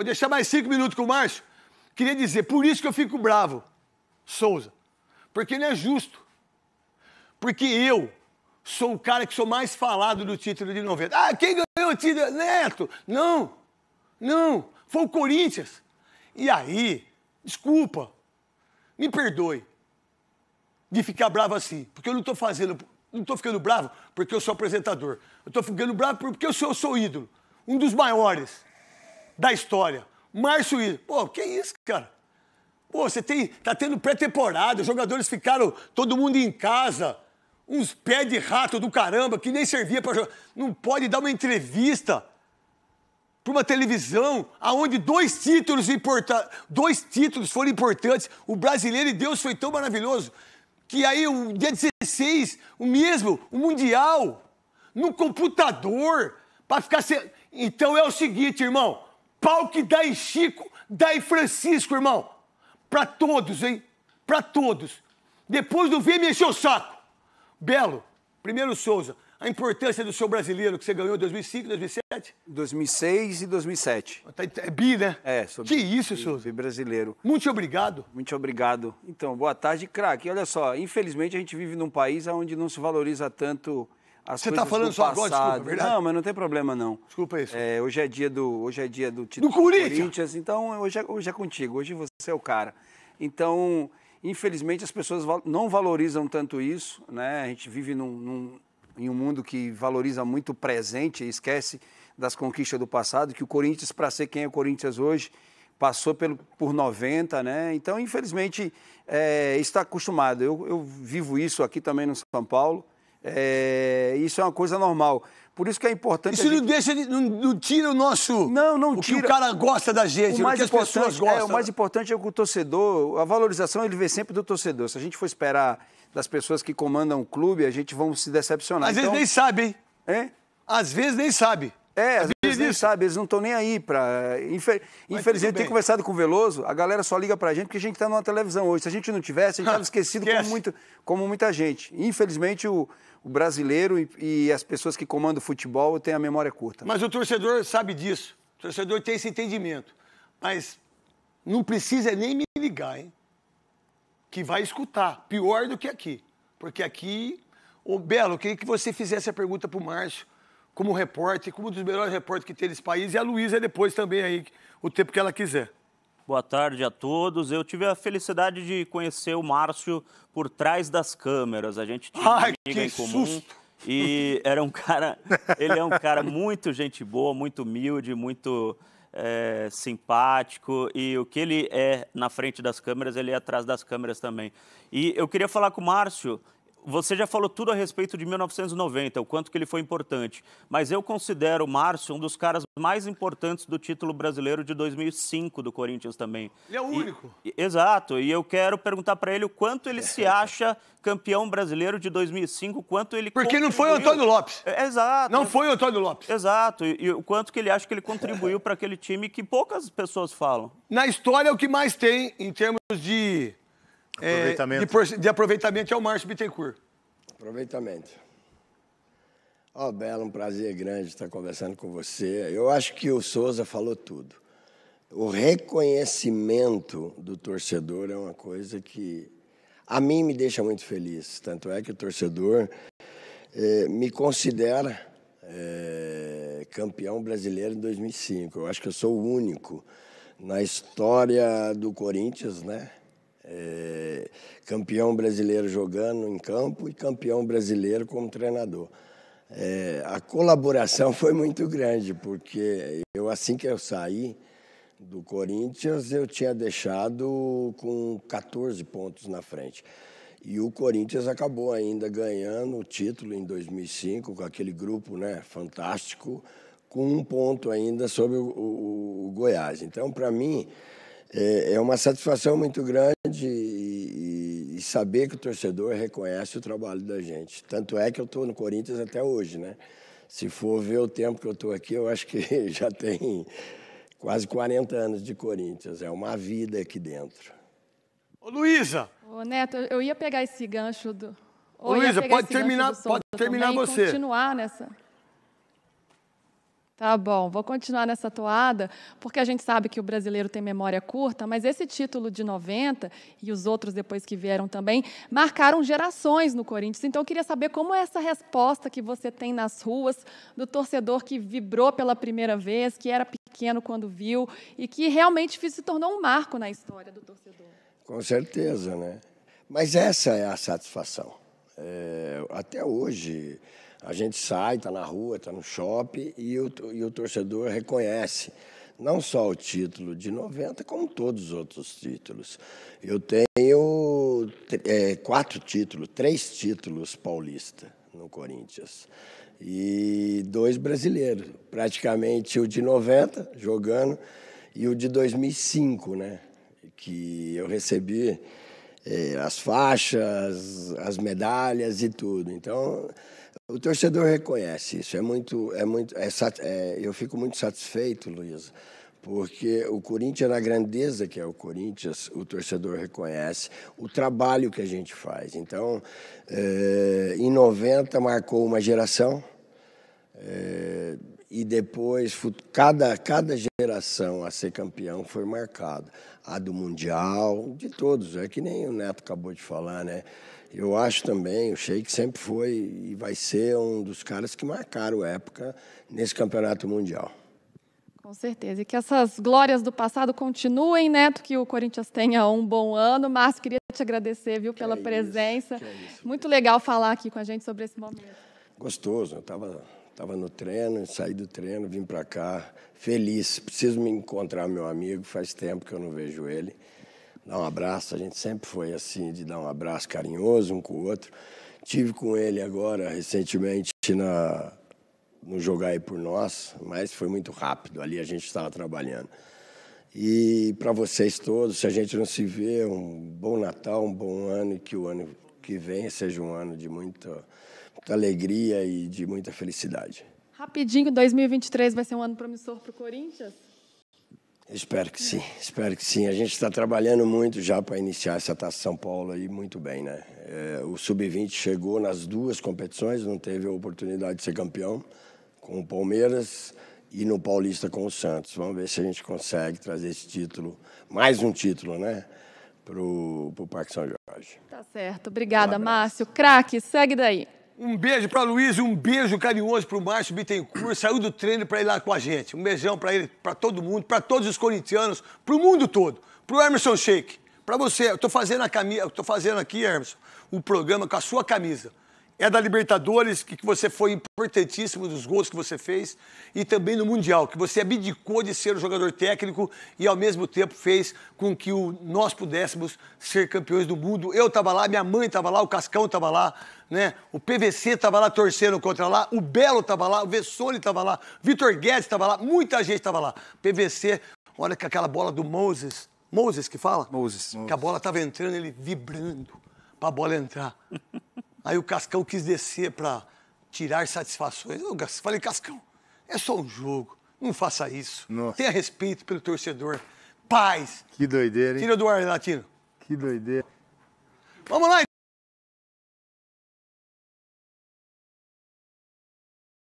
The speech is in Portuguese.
Vou deixar mais cinco minutos com o Márcio. Queria dizer, por isso que eu fico bravo, Souza. Porque ele é justo. Porque eu sou o cara que sou mais falado do título de 90. Ah, quem ganhou o título? Neto! Não! Não! Foi o Corinthians. E aí, desculpa, me perdoe de ficar bravo assim, porque eu não estou fazendo, não estou ficando bravo porque eu sou apresentador. Eu estou ficando bravo porque eu sou, eu sou ídolo, um dos maiores da história. Márcio Willian. Pô, que isso, cara? Pô, você tem, tá tendo pré-temporada, os jogadores ficaram todo mundo em casa, uns pés de rato do caramba que nem servia para jogar. Não pode dar uma entrevista para uma televisão aonde dois títulos importa, dois títulos foram importantes. O brasileiro e Deus foi tão maravilhoso que aí o dia 16, o mesmo, o mundial no computador para ficar se... Então é o seguinte, irmão, pau que dá em Chico, dá em Francisco, irmão. Pra todos, hein? Pra todos. Depois do me encher o saco. Belo, primeiro Souza, a importância do seu brasileiro que você ganhou em 2005, 2007? 2006 e 2007. Ah, tá, é bi, né? É, sou Que bi, isso, bi, Souza? Bi brasileiro. Muito obrigado. Muito obrigado. Então, boa tarde, craque. Olha só, infelizmente a gente vive num país onde não se valoriza tanto as Você está tá falando só passado. agora, desculpa, verdade? Não, mas não tem problema, não. Desculpa é isso. É, hoje é dia do, hoje é dia do título do Corinthians. Corinthians então hoje é, hoje é contigo, hoje você é o cara. Então, infelizmente, as pessoas não valorizam tanto isso, né? A gente vive num, num, em um mundo que valoriza muito o presente e esquece das conquistas do passado, que o Corinthians, para ser quem é o Corinthians hoje, passou pelo, por 90, né? Então, infelizmente, é, está acostumado. Eu, eu vivo isso aqui também no São Paulo. É, isso é uma coisa normal. Por isso que é importante. Isso gente... não deixa de, não, não, tira o nosso. Não, não o tira. O que o cara gosta da gente, o, mais o que as pessoas gostam. É, o mais importante é que o torcedor, a valorização ele vê sempre do torcedor. Se a gente for esperar das pessoas que comandam o clube, a gente vai se decepcionar. Às então... vezes nem sabe, hein? É? Às vezes nem sabe. É, às vezes nem sabe, eles não estão nem aí para. Infer... Infelizmente, conversado com o Veloso, a galera só liga pra gente porque a gente tá numa televisão hoje. Se a gente não tivesse, a gente estava esquecido como, muito, como muita gente. Infelizmente, o, o brasileiro e, e, as pessoas que comandam o futebol têm a memória curta. Mas o torcedor sabe disso. O torcedor tem esse entendimento. Mas não precisa nem me ligar, hein? Que vai escutar. Pior do que aqui. Porque aqui. o Belo, eu queria que você fizesse a pergunta pro Márcio como repórter, como um dos melhores repórteres que tem nesse país, e a Luísa é depois também aí, o tempo que ela quiser. Boa tarde a todos. Eu tive a felicidade de conhecer o Márcio por trás das câmeras. A gente tinha Ai, amiga em comum. Susto. E era um cara. Ele é um cara muito gente boa, muito humilde, muito é, simpático. E o que ele é na frente das câmeras, ele é atrás das câmeras também. E eu queria falar com o Márcio você já falou tudo a respeito de 1990, o quanto que ele foi importante. Mas eu considero o Márcio um dos caras mais importantes do título brasileiro de 2005 do Corinthians também. Ele é o único. E, exato. E eu quero perguntar para ele o quanto ele é. se acha campeão brasileiro de 2005, quanto ele Porque contribuiu. não foi o Antônio Lopes. É, exato. Não foi o Antônio Lopes. Exato. E, e o quanto que ele acha que ele contribuiu para aquele time que poucas pessoas falam. Na história, é o que mais tem em termos de Aproveitamento. É, de, de, aproveitamento é o Márcio Bittencourt. Aproveitamento. Ó, oh, Bela, um prazer grande estar conversando com você. Eu acho que o Souza falou tudo. O reconhecimento do torcedor é uma coisa que a mim me deixa muito feliz. Tanto é que o torcedor eh, me considera eh, campeão brasileiro em 2005. Eu acho que eu sou o único na história do Corinthians, né? É, campeão brasileiro jogando em campo e campeão brasileiro como treinador. É, a colaboração foi muito grande, porque eu assim que eu saí do Corinthians, eu tinha deixado com 14 pontos na frente. E o Corinthians acabou ainda ganhando o título em 2005 com aquele grupo né, fantástico, com um ponto ainda sobre o, o, o Goiás. Então, para mim, é, é uma satisfação muito grande humilde e, e, saber que o torcedor reconhece o trabalho da gente. Tanto é que eu estou no Corinthians até hoje, né? Se for ver o tempo que eu estou aqui, eu acho que já tem quase 40 anos de Corinthians. É uma vida aqui dentro. Ô, Luísa! Ô, Neto, eu ia pegar esse gancho do... Ô, Luísa, pode terminar, pode terminar você. continuar nessa... Tá bom, vou continuar nessa toada, porque a gente sabe que o brasileiro tem memória curta, mas esse título de 90 e os outros depois que vieram também marcaram gerações no Corinthians. Então eu queria saber como é essa resposta que você tem nas ruas do torcedor que vibrou pela primeira vez, que era pequeno quando viu e que realmente se tornou um marco na história do torcedor. Com certeza, né? Mas essa é a satisfação. É, até hoje a gente sai, está na rua, está no shopping e o, e o torcedor reconhece não só o título de 90, como todos os outros títulos. Eu tenho é, quatro títulos, três títulos paulista no Corinthians e dois brasileiros, praticamente o de 90 jogando e o de 2005, né? Que eu recebi é, as faixas, as medalhas e tudo. Então o torcedor reconhece isso. É muito, é muito, é, é, eu fico muito satisfeito, Luiz, porque o Corinthians, na grandeza que é o Corinthians, o torcedor reconhece o trabalho que a gente faz. Então, é, em 90 marcou uma geração. É, e depois cada, cada geração a ser campeão foi marcada. A do Mundial, de todos, é que nem o Neto acabou de falar, né? Eu acho também, o Sheik sempre foi e vai ser um dos caras que marcaram a época nesse campeonato mundial. Com certeza. E que essas glórias do passado continuem, Neto, que o Corinthians tenha um bom ano. Márcio, queria te agradecer, viu, pela é presença. é isso, Muito legal falar aqui com a gente sobre esse momento. Gostoso, eu estava Estava no treino, saí do treino, vim para cá, feliz. Preciso me encontrar meu amigo, faz tempo que eu não vejo ele. Dar um abraço, a gente sempre foi assim, de dar um abraço carinhoso um com o outro. Tive com ele agora, recentemente, na, no Jogar aí por Nós, mas foi muito rápido, ali a gente estava trabalhando. E para vocês todos, se a gente não se vê, um bom Natal, um bom ano e que o ano que vem seja um ano de muito alegria e de muita felicidade. Rapidinho, 2023 vai ser um ano promissor para o Corinthians? Espero que sim, espero que sim. A gente está trabalhando muito já para iniciar essa Taça São Paulo aí muito bem, né? É, o Sub-20 chegou nas duas competições, não teve a oportunidade de ser campeão com o Palmeiras e no Paulista com o Santos. Vamos ver se a gente consegue trazer esse título, mais um título, né? Para o Parque São Jorge. Tá certo. Obrigada, um Márcio. Craque, segue daí. Um beijo para Luiz e um beijo carinhoso para o Márcio Bittencourt. Saiu do treino para ir lá com a gente. Um beijão para ele, para todo mundo, para todos os corintianos, para o mundo todo. Para o Emerson Sheik, para você. Eu estou fazendo, a cami... Eu fazendo aqui, Emerson, o programa com a sua camisa é da Libertadores, que, você foi importantíssimo dos gols que você fez, e também no Mundial, que você abdicou de ser o jogador técnico e, ao mesmo tempo, fez com que o, nós pudéssemos ser campeões do mundo. Eu estava lá, minha mãe estava lá, o Cascão estava lá, né? o PVC estava lá torcendo contra lá, o Belo estava lá, o Vessoli estava lá, Vitor Guedes estava lá, muita gente estava lá. PVC, olha que aquela bola do Moses, Moses que fala? Moses. Que a bola estava entrando, ele vibrando para a bola entrar. Aí o Cascão quis descer para tirar satisfações. Eu falei, Cascão, é só um jogo. Não faça isso. Nossa. Tenha respeito pelo torcedor. Paz. Que doideira, hein? Tira do ar, Latino. Que doideira. Vamos lá,